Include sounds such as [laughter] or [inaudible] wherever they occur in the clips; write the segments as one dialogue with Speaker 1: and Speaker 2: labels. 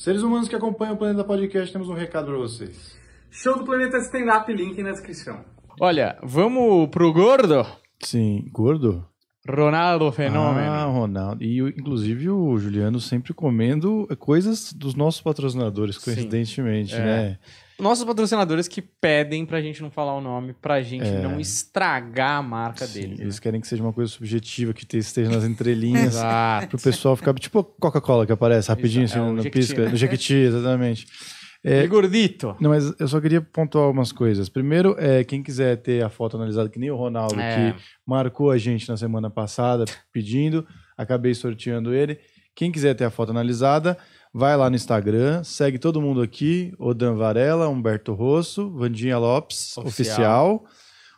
Speaker 1: Seres humanos que acompanham o Planeta Podcast, temos um recado para vocês. Show do Planeta Stand Up, link na
Speaker 2: descrição. Olha, vamos pro gordo? Sim, gordo? Ronaldo
Speaker 1: Fenômeno. Ah, Ronaldo. E inclusive o Juliano sempre comendo coisas dos nossos patrocinadores, coincidentemente, é. né?
Speaker 2: Nossos patrocinadores que pedem pra gente não falar o nome, pra gente é. não estragar a marca Sim, deles. Eles
Speaker 1: né? querem que seja uma coisa subjetiva, que esteja nas entrelinhas. Exato. Pro pessoal ficar tipo Coca-Cola que aparece rapidinho, assim, é, no, no pisca, né? no Jequiti, exatamente. É, gordito. Não, mas eu só queria pontuar algumas coisas. Primeiro, é, quem quiser ter a foto analisada, que nem o Ronaldo, é. que marcou a gente na semana passada pedindo, acabei sorteando ele. Quem quiser ter a foto analisada, vai lá no Instagram, segue todo mundo aqui: Odan Varela, Humberto Rosso, Vandinha Lopes, oficial, oficial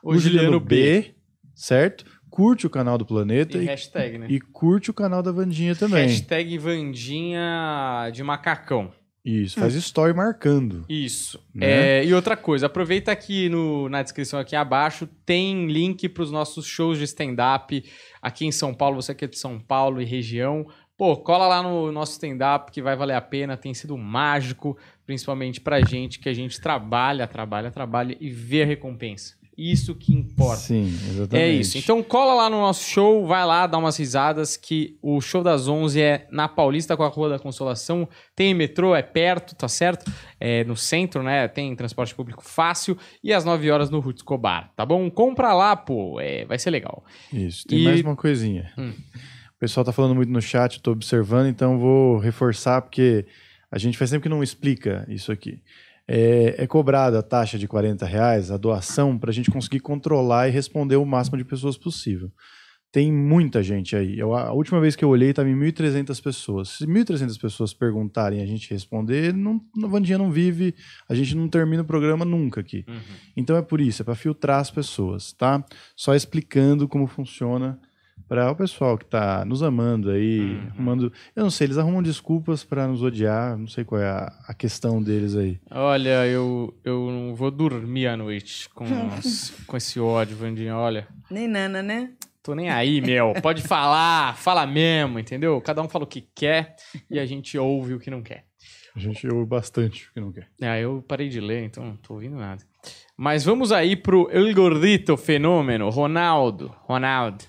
Speaker 1: o, o Juliano B, B, certo? Curte o canal do Planeta e, e, hashtag, né? e curte o canal da Vandinha também.
Speaker 2: Hashtag Vandinha de Macacão. Isso, faz hum.
Speaker 1: story marcando.
Speaker 2: Isso. Né? É, e outra coisa, aproveita aqui no, na descrição aqui abaixo, tem link para os nossos shows de stand-up aqui em São Paulo, você que é de São Paulo e região. Pô, cola lá no nosso stand-up que vai valer a pena, tem sido mágico, principalmente para gente que a gente trabalha, trabalha, trabalha e vê a recompensa. Isso que importa. Sim, é exatamente. É isso. Então cola lá no nosso show, vai lá, dá umas risadas, que o show das 11 é na Paulista com a Rua da Consolação. Tem metrô, é perto, tá certo? É no centro, né? Tem transporte público fácil. E às 9 horas no Ruth Cobar, tá bom? Compra lá, pô. É, vai ser legal.
Speaker 1: Isso. Tem e... mais uma coisinha. Hum. O pessoal tá falando muito no chat, eu tô observando, então vou reforçar, porque a gente faz sempre que não explica isso aqui é, é cobrada a taxa de 40 reais, a doação, para a gente conseguir controlar e responder o máximo de pessoas possível. Tem muita gente aí. Eu, a última vez que eu olhei estava em 1.300 pessoas. Se 1.300 pessoas perguntarem a gente responder, não, a Vandinha não vive, a gente não termina o programa nunca aqui. Uhum. Então é por isso, é para filtrar as pessoas, tá? Só explicando como funciona para o pessoal que está nos amando aí, uhum. arrumando. Eu não sei, eles arrumam desculpas para nos odiar, não sei qual é a, a, questão deles aí.
Speaker 2: Olha, eu, eu não vou dormir à noite com, os, [laughs] com esse ódio, Vandinha, olha.
Speaker 3: Nem nana, né? Tô nem aí, meu. Pode
Speaker 2: falar, [laughs] fala mesmo, entendeu? Cada um fala o que quer e a gente ouve o que não quer.
Speaker 1: A gente ouve bastante o que não quer.
Speaker 2: É, eu parei de ler, então não tô ouvindo nada. Mas vamos aí pro El Gordito Fenômeno, Ronaldo. Ronaldo.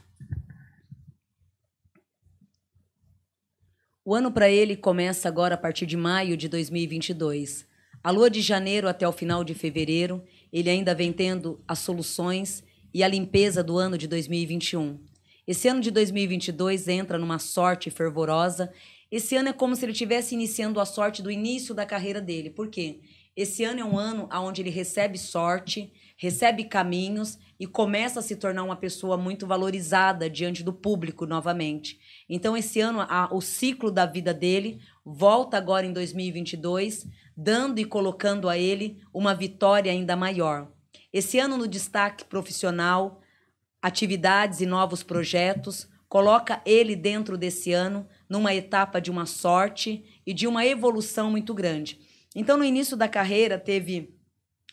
Speaker 3: O ano para ele começa agora a partir de maio de 2022. A lua de janeiro até o final de fevereiro, ele ainda vem tendo as soluções e a limpeza do ano de 2021. Esse ano de 2022 entra numa sorte fervorosa. Esse ano é como se ele estivesse iniciando a sorte do início da carreira dele. Por quê? Esse ano é um ano onde ele recebe sorte, recebe caminhos e começa a se tornar uma pessoa muito valorizada diante do público novamente. Então, esse ano, a, o ciclo da vida dele volta agora em 2022, dando e colocando a ele uma vitória ainda maior. Esse ano, no destaque profissional, atividades e novos projetos, coloca ele dentro desse ano numa etapa de uma sorte e de uma evolução muito grande. Então, no início da carreira, teve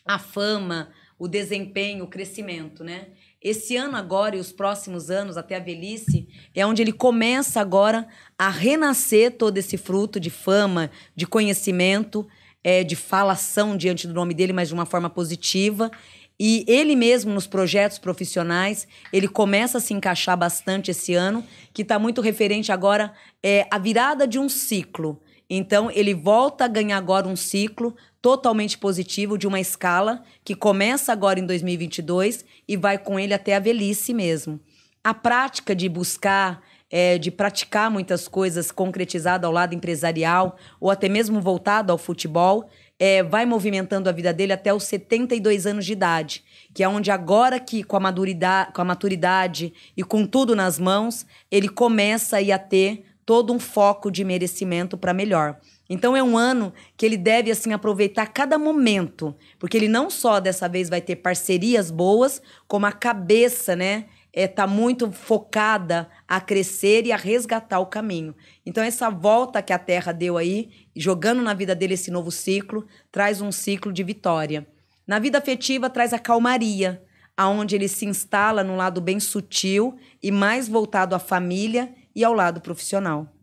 Speaker 3: a fama, o desempenho, o crescimento, né? Esse ano agora e os próximos anos, até a velhice, é onde ele começa agora a renascer todo esse fruto de fama, de conhecimento, é, de falação diante do nome dele, mas de uma forma positiva. E ele mesmo, nos projetos profissionais, ele começa a se encaixar bastante esse ano, que está muito referente agora é, à virada de um ciclo. Então, ele volta a ganhar agora um ciclo totalmente positivo de uma escala que começa agora em 2022 e vai com ele até a velhice mesmo. A prática de buscar, é, de praticar muitas coisas concretizada ao lado empresarial ou até mesmo voltado ao futebol, é, vai movimentando a vida dele até os 72 anos de idade, que é onde agora que com a maturidade, com a maturidade e com tudo nas mãos, ele começa a ter todo um foco de merecimento para melhor. Então é um ano que ele deve assim aproveitar cada momento, porque ele não só dessa vez vai ter parcerias boas, como a cabeça, né, é tá muito focada a crescer e a resgatar o caminho. Então essa volta que a Terra deu aí, jogando na vida dele esse novo ciclo, traz um ciclo de vitória. Na vida afetiva traz a calmaria, aonde ele se instala no lado bem sutil e mais voltado à família e ao lado profissional.